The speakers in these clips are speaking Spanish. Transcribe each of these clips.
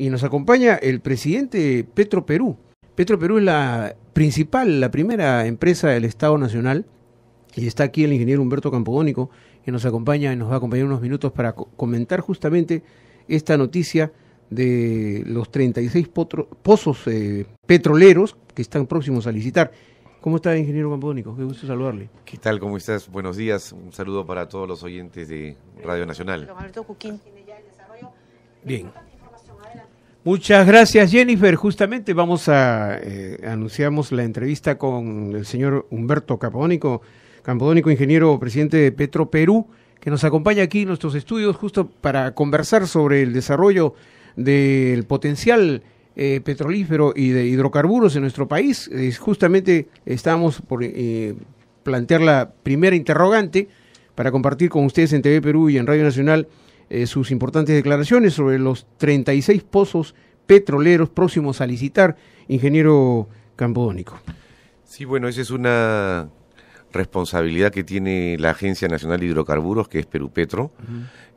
Y nos acompaña el presidente Petro Perú. Petro Perú es la principal, la primera empresa del Estado Nacional. Y está aquí el ingeniero Humberto Campodónico, que nos acompaña y nos va a acompañar unos minutos para comentar justamente esta noticia de los 36 pozos eh, petroleros que están próximos a licitar. ¿Cómo está, ingeniero Campodónico? Qué gusto saludarle. ¿Qué tal? ¿Cómo estás? Buenos días. Un saludo para todos los oyentes de Radio Nacional. Bien. Muchas gracias, Jennifer. Justamente vamos a eh, anunciamos la entrevista con el señor Humberto Capodónico, Campodónico ingeniero presidente de Petro Perú, que nos acompaña aquí en nuestros estudios justo para conversar sobre el desarrollo del potencial eh, petrolífero y de hidrocarburos en nuestro país. Eh, justamente estamos por plantear la primera interrogante para compartir con ustedes en TV Perú y en Radio Nacional eh, sus importantes declaraciones sobre los 36 pozos petroleros próximos a licitar, ingeniero Campodónico. Sí, bueno, esa es una responsabilidad que tiene la Agencia Nacional de Hidrocarburos, que es Perú-Petro.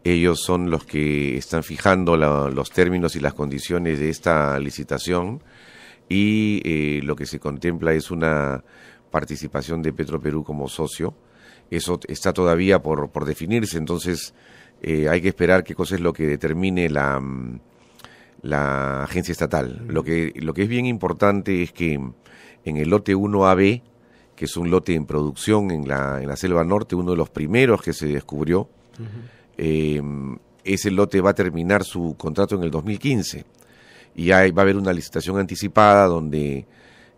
Ellos son los que están fijando los términos y las condiciones de esta licitación y eh, lo que se contempla es una participación de Petro-Perú como socio. Eso está todavía por definirse, entonces eh, hay que esperar qué cosa es lo que determine la, mm, la agencia estatal. Lo que, lo que es bien importante es que en el lote 1AB, que es un lote en producción en la, en la Selva Norte, uno de los primeros que se descubrió, eh, ese lote va a terminar su contrato en el 2015 y ahí va a haber una licitación anticipada donde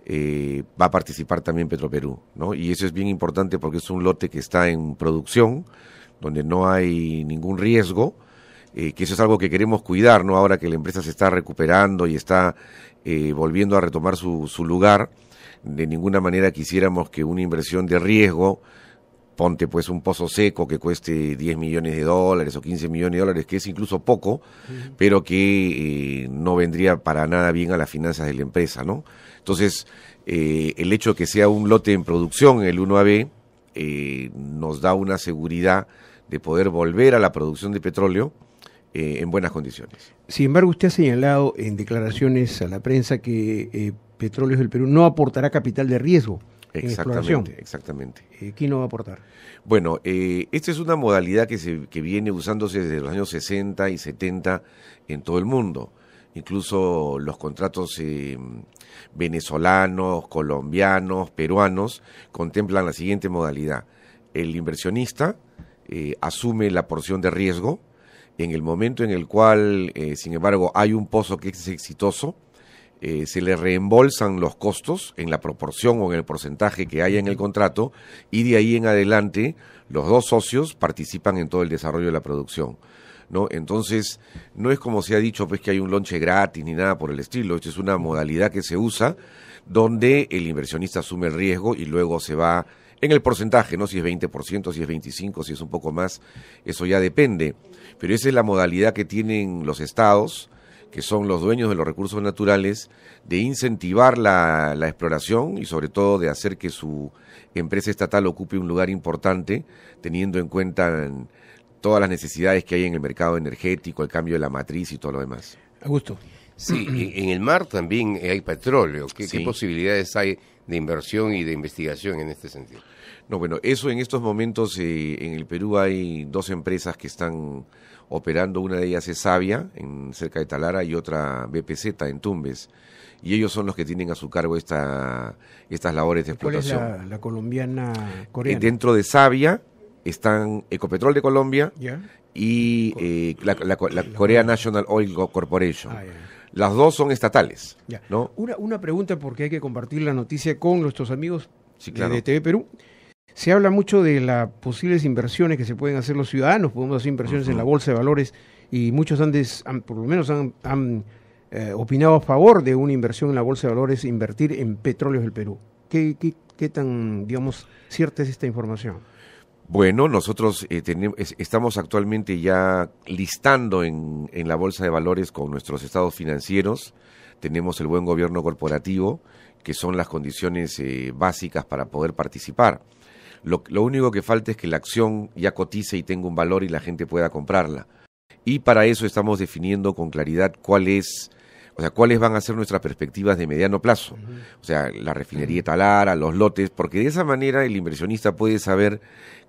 eh, va a participar también Petroperú, ¿no? Y eso es bien importante porque es un lote que está en producción, donde no hay ningún riesgo, eh, que eso es algo que queremos cuidar, ¿no? Ahora que la empresa se está recuperando y está eh, volviendo a retomar su, lugar, de ninguna manera quisiéramos que una inversión de riesgo, ponte pues un pozo seco que cueste 10 millones de dólares o 15 millones de dólares, que es incluso poco, pero que eh, no vendría para nada bien a las finanzas de la empresa, ¿no? Entonces, el hecho de que sea un lote en producción, el 1AB, eh, nos da una seguridad de poder volver a la producción de petróleo eh, en buenas condiciones. Sin embargo, usted ha señalado en declaraciones a la prensa que eh, Petróleos del Perú no aportará capital de riesgo. Exactamente, exactamente. Eh, ¿Quién no va a aportar? Bueno, eh, esta es una modalidad que, se, que viene usándose desde los años 60 y 70 en todo el mundo incluso los contratos eh, venezolanos, colombianos, peruanos, contemplan la siguiente modalidad. El inversionista eh, asume la porción de riesgo en el momento en el cual, eh, sin embargo, hay un pozo que es exitoso, se le reembolsan los costos en la proporción o en el porcentaje que haya en el contrato y de ahí en adelante los dos socios participan en todo el desarrollo de la producción. ¿no? Entonces, no es como se ha dicho, pues, que hay un lonche gratis ni nada por el estilo. Esto es una modalidad que se usa donde el inversionista asume el riesgo y luego se va en el porcentaje, ¿no? Si es 20%, si es 25%, si es un poco más, eso ya depende. Pero esa es la modalidad que tienen los estados, que son los dueños de los recursos naturales, de incentivar la exploración y sobre todo de hacer que su empresa estatal ocupe un lugar importante, teniendo en cuenta todas las necesidades que hay en el mercado energético, el cambio de la matriz y todo lo demás. Augusto. Sí, en el mar también eh, hay petróleo. ¿Qué, posibilidades hay de inversión y de investigación en este sentido? No, bueno, eso en estos momentos eh, en el Perú hay dos empresas que están operando. Una de ellas es Savia en, cerca de Talara, y otra BPZ, en Tumbes. Y ellos son los que tienen a su cargo esta, estas labores de ¿Cuál la, colombiana coreana? Eh, dentro de Savia están Ecopetrol de Colombia y eh, la, Corea National Oil Corporation. Ah, las dos son estatales. ¿no? Una, pregunta porque hay que compartir la noticia con nuestros amigos de TV Perú. Se habla mucho de las posibles inversiones que se pueden hacer los ciudadanos, podemos hacer inversiones en la bolsa de valores y muchos antes, han, por lo menos han, eh, opinado a favor de una inversión en la bolsa de valores, invertir en petróleos del Perú. ¿Qué, qué, qué tan, digamos, cierta es esta información? Bueno, nosotros eh, estamos actualmente ya listando en, la Bolsa de Valores con nuestros estados financieros. Tenemos el buen gobierno corporativo, que son las condiciones eh, básicas para poder participar. Lo, único que falta es que la acción ya cotice y tenga un valor y la gente pueda comprarla. Y para eso estamos definiendo con claridad o sea, cuáles van a ser nuestras perspectivas de mediano plazo. O sea, la refinería talara, los lotes, porque de esa manera el inversionista puede saber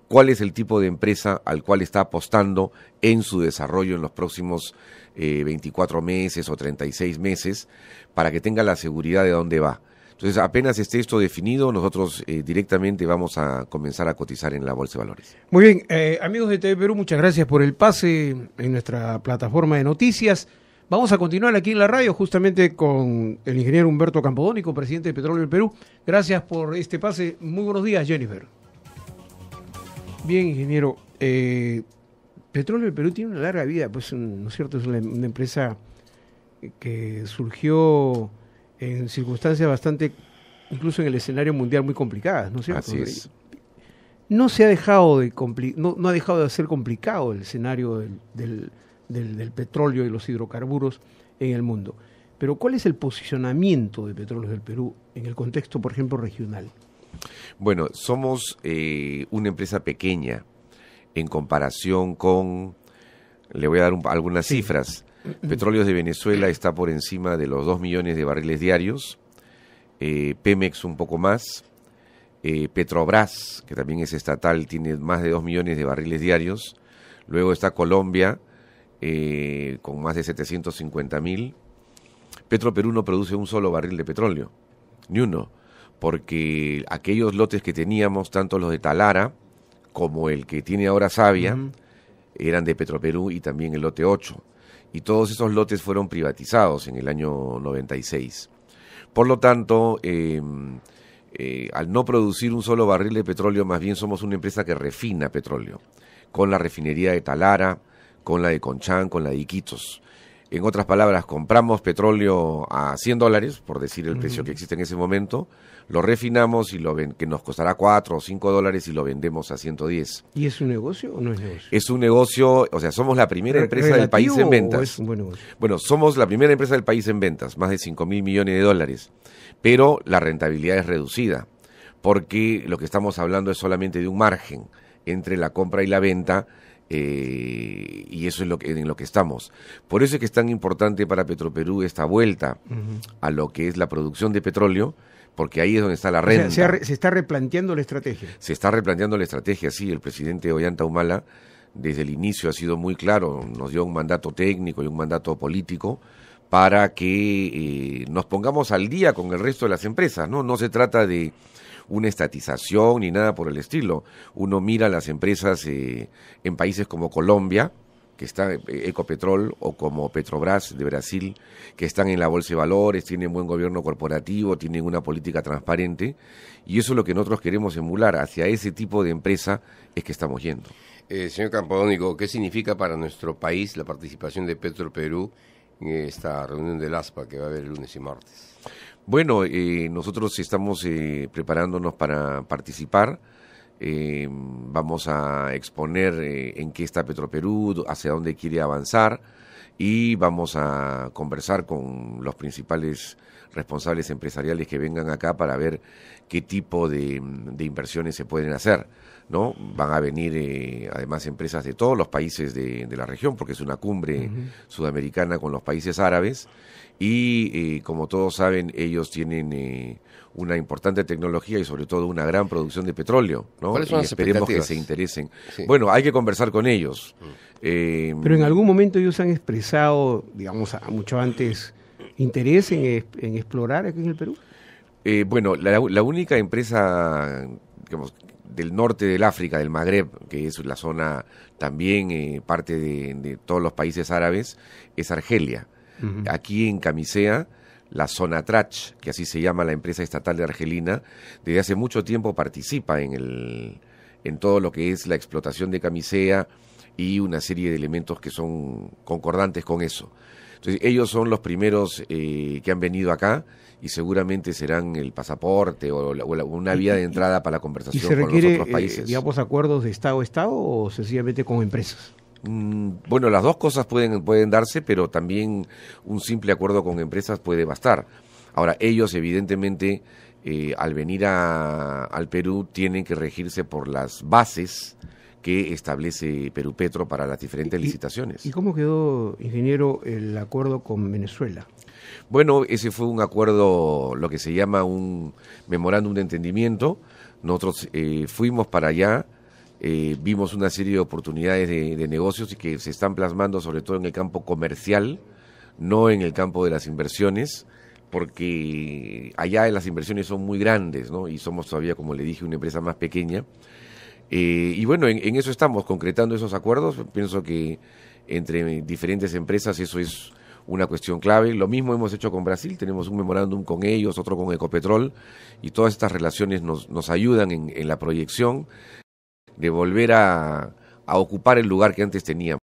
cuál es el tipo de empresa al cual está apostando en su desarrollo en los próximos 24 eh, meses o 36 meses para que tenga la seguridad de dónde va. Entonces, apenas esté esto definido, nosotros eh, directamente vamos a comenzar a cotizar en la Bolsa de Valores. Muy bien, eh, amigos de TV Perú, muchas gracias por el pase en nuestra plataforma de noticias. Vamos a continuar aquí en la radio justamente con el ingeniero Humberto Campodónico, presidente de Petróleo del Perú. Gracias por este pase. Muy buenos días, Jennifer. Bien, ingeniero. Eh, petróleo del Perú tiene una larga vida, pues, ¿no es cierto? Es una, empresa que surgió en circunstancias bastante, incluso en el escenario mundial, muy complicadas, ¿no es cierto? Así es. No se ha dejado de no, ha dejado de ser complicado el escenario del, del, petróleo y los hidrocarburos en el mundo. Pero ¿cuál es el posicionamiento de Petróleo del Perú en el contexto, por ejemplo, regional? Bueno, somos eh, una empresa pequeña en comparación con, le voy a dar algunas cifras, Petróleos de Venezuela está por encima de los 2 millones de barriles diarios, eh, Pemex un poco más, eh, Petrobras, que también es estatal, tiene más de 2 millones de barriles diarios, luego está Colombia con más de 750 mil, Petro Perú no produce un solo barril de petróleo, ni uno porque aquellos lotes que teníamos, tanto los de Talara como el que tiene ahora Sabia, eran de Petroperú y también el lote 8. Y todos esos lotes fueron privatizados en el año 96. Por lo tanto, em, eh, al no producir un solo barril de petróleo, más bien somos una empresa que refina petróleo, con la refinería de Talara, con la de Conchán, con la de Iquitos. En otras palabras, compramos petróleo a 100 dólares, por decir el precio que existe en ese momento, lo refinamos y lo ven, que nos costará 4 o 5 dólares y lo vendemos a 110. ¿Y es un negocio o no es negocio? Es un negocio, o sea, somos la primera empresa del país en ventas. Bueno, somos la primera empresa del país en ventas, más de 5 mil millones de dólares, pero la rentabilidad es reducida, porque lo que estamos hablando es solamente de un margen entre la compra y la venta eh, y eso es lo que, en lo que estamos. Por eso es que es tan importante para Petroperú esta vuelta a lo que es la producción de petróleo, porque ahí es donde está la renta. se, se, está replanteando la estrategia. Se está replanteando la estrategia, sí. El presidente Ollanta Humala desde el inicio ha sido muy claro, nos dio un mandato técnico y un mandato político para que eh, nos pongamos al día con el resto de las empresas, ¿no? No se trata de una estatización ni nada por el estilo. Uno mira las empresas eh, en países como Colombia, que está eh, Ecopetrol o como Petrobras de Brasil, que están en la bolsa de valores, tienen buen gobierno corporativo, tienen una política transparente, y eso es lo que nosotros queremos emular, hacia ese tipo de empresa es que estamos yendo. señor Campodónico, ¿qué significa para nuestro país la participación de Petroperú? Perú esta reunión del ASPA que va a haber el lunes y martes. Bueno, eh, nosotros estamos eh, preparándonos para participar. Eh, vamos a exponer en qué está Petroperú, hacia dónde quiere avanzar y vamos a conversar con los principales responsables empresariales que vengan acá para ver qué tipo de, inversiones se pueden hacer. ¿no? Van a venir eh, además empresas de todos los países de, la región, porque es una cumbre sudamericana con los países árabes. Y eh, como todos saben, ellos tienen eh, una importante tecnología y sobre todo una gran producción de petróleo. y esperemos que se interesen. Bueno, hay que conversar con ellos. Mm. Pero en algún momento ellos han expresado, digamos, mucho antes interés en, explorar aquí en el Perú? Eh, bueno, la, única empresa del norte del África, del Magreb, que es la zona también eh, parte de, todos los países árabes, es Argelia. Aquí en Camisea, la zona Trach, que así se llama la empresa estatal de Argelina, desde hace mucho tiempo participa en, el, en todo lo que es la explotación de Camisea y una serie de elementos que son concordantes con eso. Entonces, ellos son los primeros eh, que han venido acá y seguramente serán el pasaporte o, una vía de entrada para la conversación con los otros eh, países. digamos, acuerdos de Estado-Estado o sencillamente con empresas? Mm, bueno, las dos cosas pueden, pueden darse, pero también un simple acuerdo con empresas puede bastar. Ahora, ellos evidentemente eh, al venir a, al Perú tienen que regirse por las bases que establece Perú Petro para las diferentes licitaciones. ¿Y cómo quedó, ingeniero, el acuerdo con Venezuela? Bueno, ese fue un acuerdo, lo que se llama un memorándum de entendimiento. Nosotros eh, fuimos para allá, eh, vimos una serie de oportunidades de, negocios y que se están plasmando sobre todo en el campo comercial, no en el campo de las inversiones, porque allá las inversiones son muy grandes, Y somos todavía, como le dije, una empresa más pequeña. Eh, y bueno, en, eso estamos, concretando esos acuerdos. Pienso que entre diferentes empresas eso es una cuestión clave. Lo mismo hemos hecho con Brasil, tenemos un memorándum con ellos, otro con Ecopetrol, y todas estas relaciones nos, ayudan en, la proyección de volver a ocupar el lugar que antes teníamos.